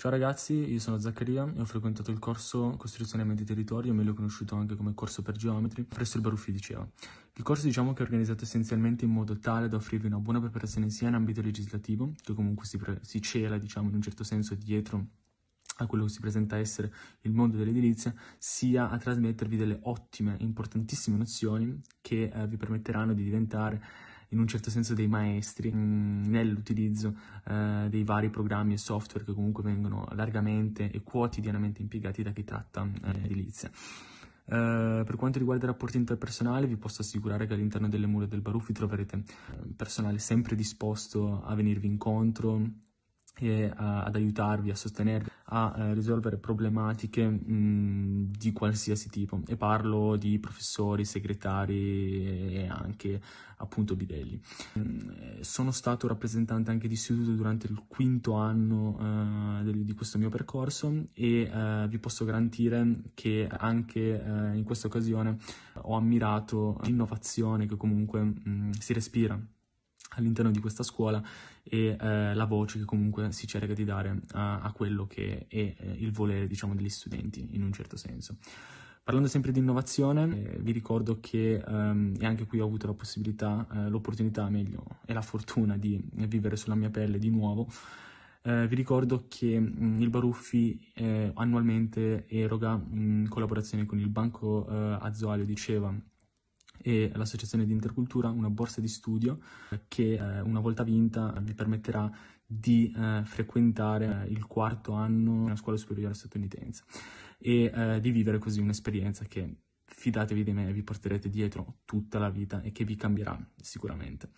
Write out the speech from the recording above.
Ciao ragazzi, io sono Zaccaria e ho frequentato il corso Costruzione Ambiente Territorio, meglio conosciuto anche come corso per geometri, presso il Baruffi di Ceva. Il corso diciamo che è organizzato essenzialmente in modo tale da offrirvi una buona preparazione sia in ambito legislativo, che comunque si, si cela diciamo in un certo senso dietro a quello che si presenta essere il mondo dell'edilizia, sia a trasmettervi delle ottime, importantissime nozioni che eh, vi permetteranno di diventare in un certo senso dei maestri mm, nell'utilizzo eh, dei vari programmi e software che comunque vengono largamente e quotidianamente impiegati da chi tratta eh, mm. edilizia. Uh, per quanto riguarda i rapporti interpersonali, vi posso assicurare che all'interno delle mura del Baruffi troverete eh, personale sempre disposto a venirvi incontro e a, ad aiutarvi, a sostenervi, a eh, risolvere problematiche mh, di qualsiasi tipo e parlo di professori, segretari e anche appunto bidelli. sono stato rappresentante anche di istituto durante il quinto anno eh, di questo mio percorso e eh, vi posso garantire che anche eh, in questa occasione ho ammirato l'innovazione che comunque mh, si respira all'interno di questa scuola e eh, la voce che comunque si cerca di dare a, a quello che è eh, il volere diciamo, degli studenti in un certo senso. Parlando sempre di innovazione, eh, vi ricordo che ehm, e anche qui ho avuto la possibilità, eh, l'opportunità meglio e la fortuna di vivere sulla mia pelle di nuovo. Eh, vi ricordo che mh, mm, il Baruffi eh, annualmente eroga in collaborazione con il Banco Azzoalio di Ceva e l'Associazione di Intercultura una borsa di studio che eh, una volta vinta vi permetterà di eh, frequentare eh, il quarto anno nella scuola superiore statunitense e eh, di vivere così un'esperienza che fidatevi di me vi porterete dietro tutta la vita e che vi cambierà sicuramente.